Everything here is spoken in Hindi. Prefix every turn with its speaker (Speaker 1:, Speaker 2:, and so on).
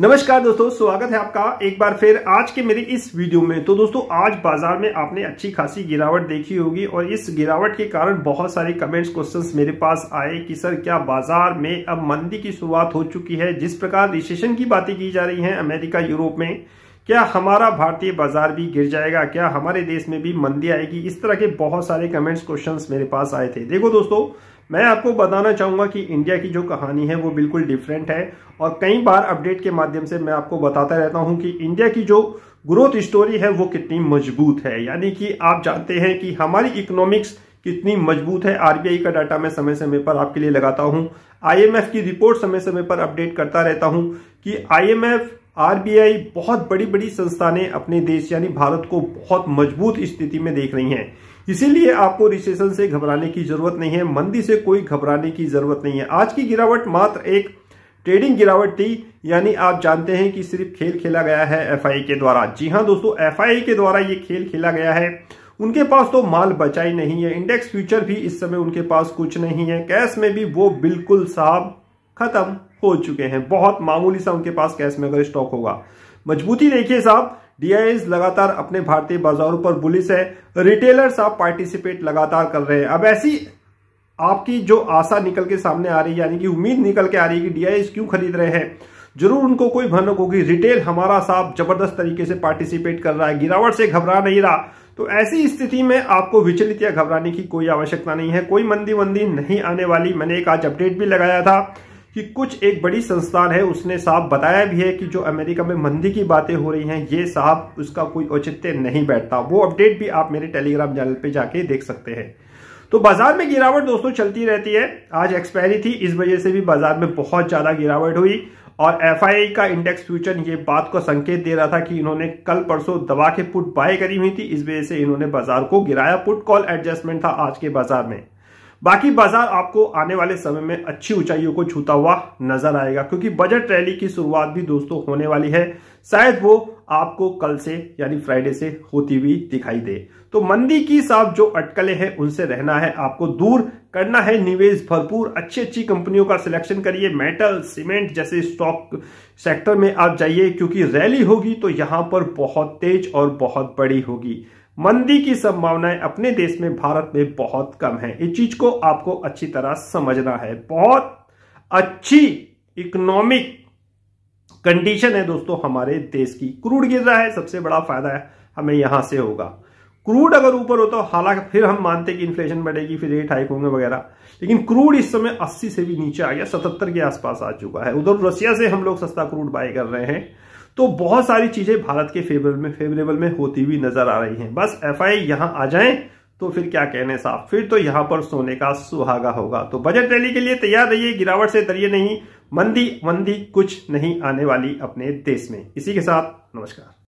Speaker 1: नमस्कार दोस्तों स्वागत है आपका एक बार फिर आज के मेरे इस वीडियो में तो दोस्तों आज बाजार में आपने अच्छी खासी गिरावट देखी होगी और इस गिरावट के कारण बहुत सारे कमेंट्स क्वेश्चंस मेरे पास आए कि सर क्या बाजार में अब मंदी की शुरुआत हो चुकी है जिस प्रकार रिसेशन की बातें की जा रही हैं अमेरिका यूरोप में क्या हमारा भारतीय बाजार भी गिर जाएगा क्या हमारे देश में भी मंदी आएगी इस तरह के बहुत सारे कमेंट्स क्वेश्चन मेरे पास आए थे देखो दोस्तों मैं आपको बताना चाहूँगा कि इंडिया की जो कहानी है वो बिल्कुल डिफरेंट है और कई बार अपडेट के माध्यम से मैं आपको बताता रहता हूँ कि इंडिया की जो ग्रोथ स्टोरी है वो कितनी मजबूत है यानी कि आप जानते हैं कि हमारी इकोनॉमिक्स कितनी मजबूत है आरबीआई का डाटा मैं समय समय पर आपके लिए लगाता हूँ आईएमएफ की रिपोर्ट समय समय पर अपडेट करता रहता हूँ कि आईएमएफ आरबीआई बहुत बड़ी बड़ी संस्थाने अपने देश यानी भारत को बहुत मजबूत स्थिति में देख रही हैं इसीलिए आपको रिसेशन से घबराने की जरूरत नहीं है मंदी से कोई घबराने की जरूरत नहीं है आज की गिरावट मात्र एक ट्रेडिंग गिरावट थी यानी आप जानते हैं कि सिर्फ खेल खेला गया है एफआई के द्वारा जी हाँ दोस्तों एफआई के द्वारा ये खेल खेला गया है उनके पास तो माल बचा ही नहीं है इंडेक्स फ्यूचर भी इस समय उनके पास कुछ नहीं है कैश में भी वो बिल्कुल साफ खत्म हो चुके हैं बहुत मामूली सा उनके पास कैश में अगर स्टॉक होगा मजबूती देखिए साहब डीआईएस लगातार अपने भारतीय बाजारों पर बुलिस है रिटेलर साहब पार्टिसिपेट लगातार कर रहे हैं अब ऐसी आपकी जो आशा निकल के सामने आ रही है यानी कि उम्मीद निकल के आ रही है कि डीआईएस क्यों खरीद रहे हैं जरूर उनको कोई भनक होगी रिटेल हमारा साहब जबरदस्त तरीके से पार्टिसिपेट कर रहा है गिरावट से घबरा नहीं रहा तो ऐसी स्थिति में आपको विचलित या घबराने की कोई आवश्यकता नहीं है कोई मंदी मंदी नहीं आने वाली मैंने एक आज अपडेट भी लगाया था कि कुछ एक बड़ी संस्थान है उसने साहब बताया भी है कि जो अमेरिका में मंदी की बातें हो रही हैं ये साहब उसका कोई औचित्य नहीं बैठता वो अपडेट भी आप मेरे टेलीग्राम चैनल पे जाके देख सकते हैं तो बाजार में गिरावट दोस्तों चलती रहती है आज एक्सपायरी थी इस वजह से भी बाजार में बहुत ज्यादा गिरावट हुई और एफ का इंडेक्स फ्यूचर ये बात को संकेत दे रहा था कि इन्होंने कल परसों दबा के पुट बाय करी हुई थी इस वजह से इन्होंने बाजार को गिराया पुट कॉल एडजस्टमेंट था आज के बाजार में बाकी बाजार आपको आने वाले समय में अच्छी ऊंचाइयों को छूता हुआ नजर आएगा क्योंकि बजट रैली की शुरुआत भी दोस्तों होने वाली है शायद वो आपको कल से यानी फ्राइडे से होती हुई दिखाई दे तो मंदी की साफ जो अटकलें हैं उनसे रहना है आपको दूर करना है निवेश भरपूर अच्छी अच्छी कंपनियों का सिलेक्शन करिए मेटल सीमेंट जैसे स्टॉक सेक्टर में आप जाइए क्योंकि रैली होगी तो यहां पर बहुत तेज और बहुत बड़ी होगी मंदी की संभावनाएं अपने देश में भारत में बहुत कम है इस चीज को आपको अच्छी तरह समझना है बहुत अच्छी इकोनॉमिक कंडीशन है दोस्तों हमारे देश की क्रूड गिर रहा है सबसे बड़ा फायदा है हमें यहां से होगा क्रूड अगर ऊपर होता हालांकि फिर हम मानते कि इन्फ्लेशन बढ़ेगी फिर रेट हाइक होंगे वगैरह लेकिन क्रूड इस समय 80 से भी नीचे आ गया सतहत्तर के आसपास आ चुका है उधर रशिया से हम लोग सस्ता क्रूड बाय कर रहे हैं तो बहुत सारी चीजें भारत के फेवर में फेवरेबल में होती हुई नजर आ रही हैं बस एफ आई यहां आ जाए तो फिर क्या कहने साहब फिर तो यहां पर सोने का सुहागा होगा तो बजट रैली के लिए तैयार रहिए गिरावट से दरिए नहीं मंदी मंदी कुछ नहीं आने वाली अपने देश में इसी के साथ नमस्कार